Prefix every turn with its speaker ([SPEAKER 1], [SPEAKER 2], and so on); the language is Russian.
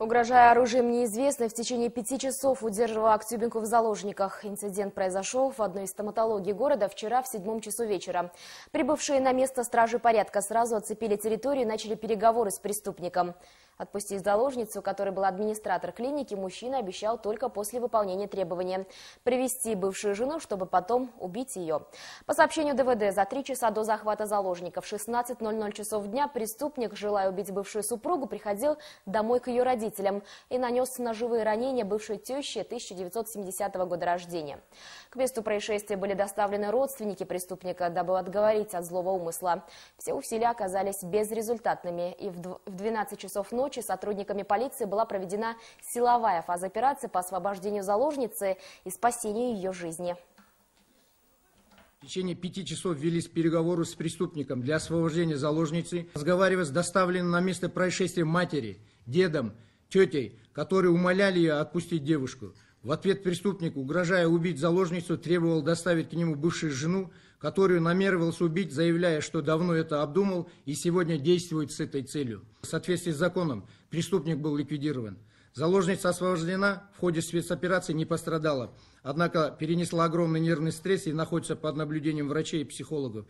[SPEAKER 1] Угрожая оружием неизвестной, в течение пяти часов удерживала Актюбинку в заложниках. Инцидент произошел в одной из стоматологий города вчера в седьмом часу вечера. Прибывшие на место стражи порядка сразу оцепили территорию и начали переговоры с преступником. Отпустить заложницу, который был администратор клиники, мужчина обещал только после выполнения требования. Привести бывшую жену, чтобы потом убить ее. По сообщению ДВД, за три часа до захвата заложников в 16.00 часов дня преступник, желая убить бывшую супругу, приходил домой к ее родителям и нанес ножевые ранения бывшей тещи 1970 года рождения. К месту происшествия были доставлены родственники преступника, дабы отговорить от злого умысла. Все усилия оказались безрезультатными, и в 12 часов ночи Сочи сотрудниками полиции была проведена силовая фаза операции по освобождению заложницы и спасению ее жизни.
[SPEAKER 2] В течение пяти часов велись переговоры с преступником для освобождения заложницы. Разговаривая с доставленной на место происшествия матери, дедом, тетей, которые умоляли ее отпустить девушку. В ответ преступник, угрожая убить заложницу, требовал доставить к нему бывшую жену, которую намеревался убить, заявляя, что давно это обдумал и сегодня действует с этой целью. В соответствии с законом преступник был ликвидирован. Заложница освобождена, в ходе спецоперации не пострадала, однако перенесла огромный нервный стресс и находится под наблюдением врачей и психологов.